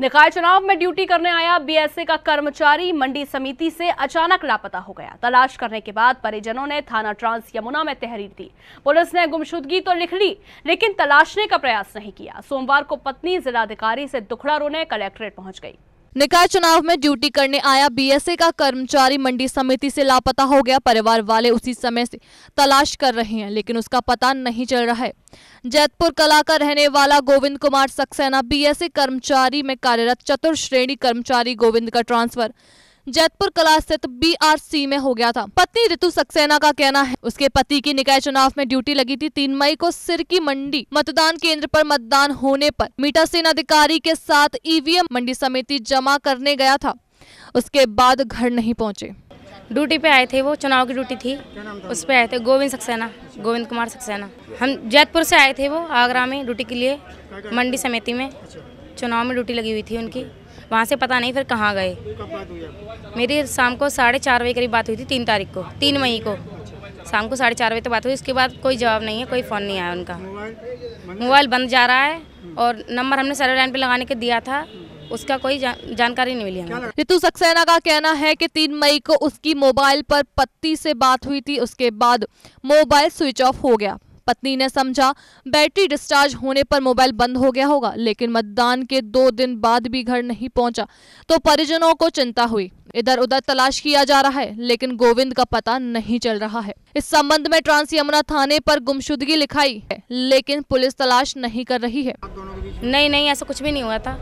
निकाय चुनाव में ड्यूटी करने आया बीएसए का कर्मचारी मंडी समिति से अचानक लापता हो गया तलाश करने के बाद परिजनों ने थाना ट्रांस यमुना में तहरीर दी पुलिस ने गुमशुदगी तो लिख ली लेकिन तलाशने का प्रयास नहीं किया सोमवार को पत्नी जिलाधिकारी से दुखड़ा रोने कलेक्ट्रेट पहुंच गई निकाय चुनाव में ड्यूटी करने आया बीएसए का कर्मचारी मंडी समिति से लापता हो गया परिवार वाले उसी समय से तलाश कर रहे हैं लेकिन उसका पता नहीं चल रहा है जैतपुर कला का रहने वाला गोविंद कुमार सक्सेना बीएसए कर्मचारी में कार्यरत चतुर्थ श्रेणी कर्मचारी गोविंद का ट्रांसफर जैतपुर कला स्थित बीआरसी में हो गया था पत्नी ऋतु सक्सेना का कहना है उसके पति की निकाय चुनाव में ड्यूटी लगी थी तीन मई को सिर की मंडी मतदान केंद्र पर मतदान होने पर मीटा सेना अधिकारी के साथ ईवीएम e मंडी समिति जमा करने गया था उसके बाद घर नहीं पहुंचे ड्यूटी पे आए थे वो चुनाव की ड्यूटी थी उस पर आए थे गोविंद सक्सेना गोविंद कुमार सक्सेना हम जैतपुर से आए थे वो आगरा में ड्यूटी के लिए मंडी समिति में चुनाव में ड्यूटी लगी हुई थी उनकी वहाँ से पता नहीं फिर कहाँ गए मेरी शाम को साढ़े चार बजे करीब बात हुई थी तीन तारीख को तीन मई को शाम को साढ़े चार बजे तो बात हुई उसके बाद कोई जवाब नहीं है कोई फ़ोन नहीं आया उनका मोबाइल बंद जा रहा है और नंबर हमने सर्वे लाइन पे लगाने के दिया था उसका कोई जा, जानकारी नहीं मिली रितु सक्सेना का कहना है कि तीन मई को उसकी मोबाइल पर पत्ती से बात हुई थी उसके बाद मोबाइल स्विच ऑफ हो गया पत्नी ने समझा बैटरी डिस्चार्ज होने पर मोबाइल बंद हो गया होगा लेकिन मतदान के दो दिन बाद भी घर नहीं पहुंचा तो परिजनों को चिंता हुई इधर उधर तलाश किया जा रहा है लेकिन गोविंद का पता नहीं चल रहा है इस संबंध में ट्रांस यमुना थाने पर गुमशुदगी लिखाई है लेकिन पुलिस तलाश नहीं कर रही है नहीं नहीं ऐसा कुछ भी नहीं हुआ था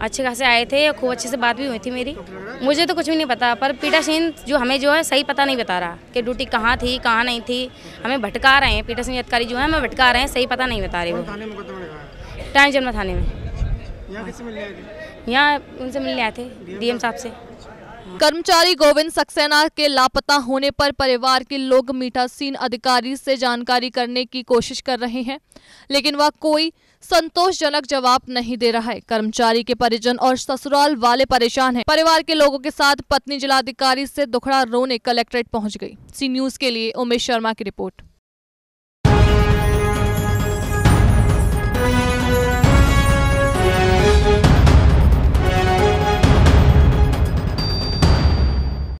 अच्छे खासे आए थे खूब अच्छे से बात भी हुई थी मेरी मुझे तो कुछ भी नहीं पता पर पीटा सिंह जो हमें जो है सही पता नहीं बता रहा कि ड्यूटी कहाँ थी कहाँ नहीं थी हमें भटका रहे हैं पीटा सिंह अधिकारी जो है हमें भटका रहे हैं सही पता नहीं बता रहे वो टाइम जन्मा थाने में यहाँ उनसे मिलने आए थे डीएम साहब से कर्मचारी गोविंद सक्सेना के लापता होने पर परिवार के लोग मीठासीन अधिकारी से जानकारी करने की कोशिश कर रहे हैं लेकिन वह कोई संतोषजनक जवाब नहीं दे रहा है कर्मचारी के परिजन और ससुराल वाले परेशान हैं परिवार के लोगों के साथ पत्नी जिलाधिकारी से दुखड़ा रोने कलेक्ट्रेट पहुंच गई सी न्यूज के लिए उमेश शर्मा की रिपोर्ट